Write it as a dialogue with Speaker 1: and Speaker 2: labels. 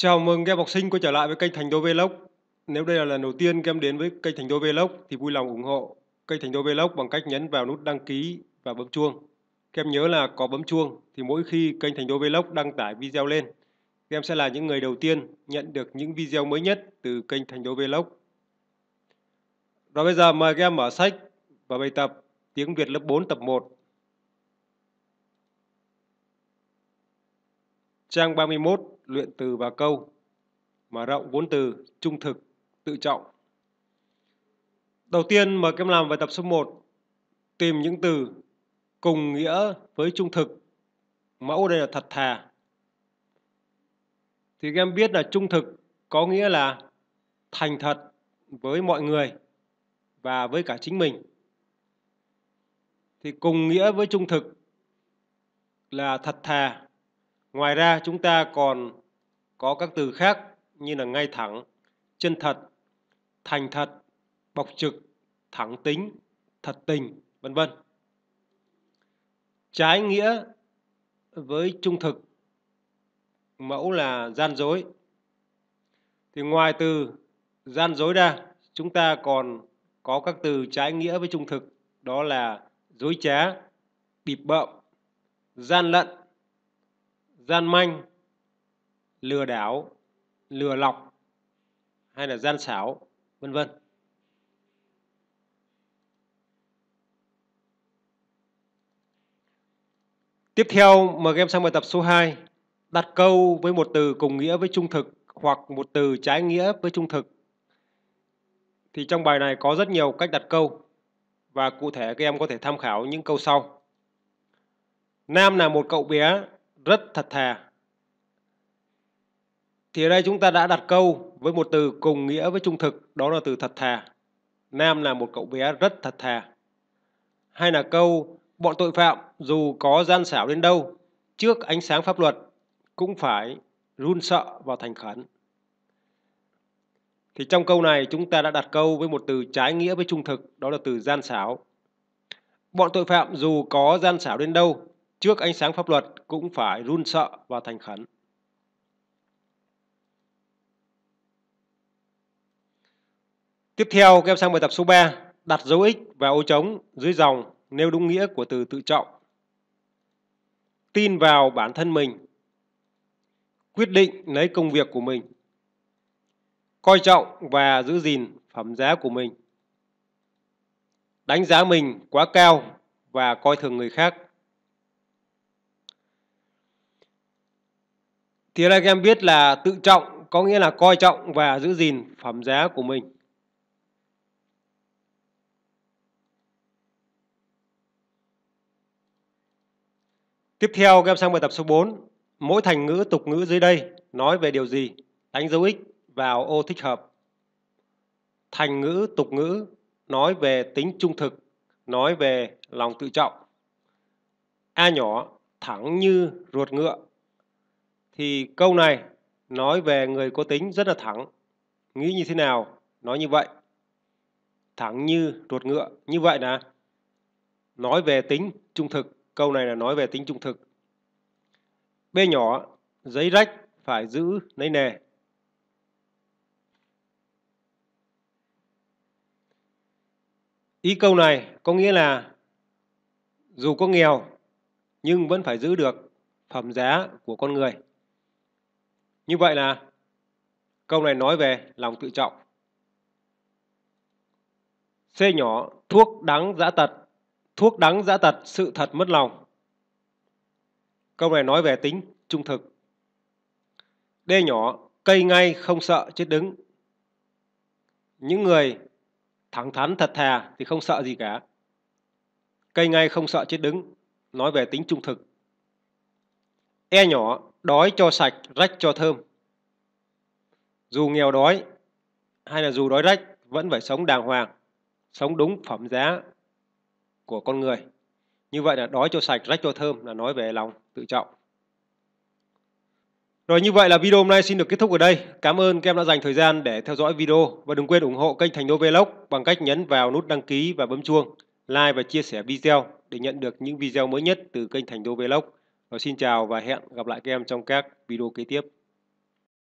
Speaker 1: Chào mừng các em học sinh quay trở lại với kênh Thành Đô Vlog. Nếu đây là lần đầu tiên các em đến với kênh Thành Đô Vlog thì vui lòng ủng hộ kênh Thành Đô Vlog bằng cách nhấn vào nút đăng ký và bấm chuông. Các em nhớ là có bấm chuông thì mỗi khi kênh Thành Đô Vlog đăng tải video lên, các em sẽ là những người đầu tiên nhận được những video mới nhất từ kênh Thành Đô Vlog. Rồi bây giờ mời các em mở sách và bài tập Tiếng Việt lớp 4 tập 1 Trang 31, luyện từ và câu. Mở rộng vốn từ, trung thực, tự trọng. Đầu tiên mời các em làm bài tập số 1. Tìm những từ cùng nghĩa với trung thực. Mẫu đây là thật thà. Thì các em biết là trung thực có nghĩa là thành thật với mọi người và với cả chính mình. Thì cùng nghĩa với trung thực là thật thà ngoài ra chúng ta còn có các từ khác như là ngay thẳng chân thật thành thật bộc trực thẳng tính thật tình vân vân trái nghĩa với trung thực mẫu là gian dối thì ngoài từ gian dối ra chúng ta còn có các từ trái nghĩa với trung thực đó là dối trá bịp bợm gian lận gian manh lừa đảo lừa lọc hay là gian xảo vân vân Tiếp theo mời các em sang bài tập số 2 Đặt câu với một từ cùng nghĩa với trung thực hoặc một từ trái nghĩa với trung thực Thì trong bài này có rất nhiều cách đặt câu Và cụ thể các em có thể tham khảo những câu sau Nam là một cậu bé rất thật thà thì ở đây chúng ta đã đặt câu với một từ cùng nghĩa với trung thực đó là từ thật thà nam là một cậu bé rất thật thà hay là câu bọn tội phạm dù có gian xảo đến đâu trước ánh sáng pháp luật cũng phải run sợ và thành khẩn thì trong câu này chúng ta đã đặt câu với một từ trái nghĩa với trung thực đó là từ gian xảo bọn tội phạm dù có gian xảo đến đâu trước ánh sáng pháp luật cũng phải run sợ và thành khẩn. Tiếp theo, các em sang bài tập số 3, đặt dấu x và ô trống dưới dòng nêu đúng nghĩa của từ tự trọng. Tin vào bản thân mình. Quyết định lấy công việc của mình. Coi trọng và giữ gìn phẩm giá của mình. Đánh giá mình quá cao và coi thường người khác. Tiếng Anh em biết là tự trọng có nghĩa là coi trọng và giữ gìn phẩm giá của mình. Tiếp theo các em sang bài tập số 4. Mỗi thành ngữ tục ngữ dưới đây nói về điều gì? Đánh dấu x vào ô thích hợp. Thành ngữ tục ngữ nói về tính trung thực, nói về lòng tự trọng. A nhỏ thẳng như ruột ngựa thì câu này nói về người có tính rất là thẳng nghĩ như thế nào nói như vậy thẳng như ruột ngựa như vậy là nói về tính trung thực câu này là nói về tính trung thực b nhỏ giấy rách phải giữ lấy nề ý câu này có nghĩa là dù có nghèo nhưng vẫn phải giữ được phẩm giá của con người như vậy là câu này nói về lòng tự trọng. C nhỏ, thuốc đắng dã tật. Thuốc đắng dã tật, sự thật mất lòng. Câu này nói về tính trung thực. D nhỏ, cây ngay không sợ chết đứng. Những người thẳng thắn thật thà thì không sợ gì cả. Cây ngay không sợ chết đứng, nói về tính trung thực. E nhỏ, đói cho sạch, rách cho thơm. Dù nghèo đói hay là dù đói rách vẫn phải sống đàng hoàng, sống đúng phẩm giá của con người. Như vậy là đói cho sạch, rách cho thơm là nói về lòng tự trọng. Rồi như vậy là video hôm nay xin được kết thúc ở đây. Cảm ơn các em đã dành thời gian để theo dõi video và đừng quên ủng hộ kênh Thành Đô Vlog bằng cách nhấn vào nút đăng ký và bấm chuông, like và chia sẻ video để nhận được những video mới nhất từ kênh Thành Đô Vlog. Và ờ, xin chào và hẹn gặp lại các em trong các video kế tiếp.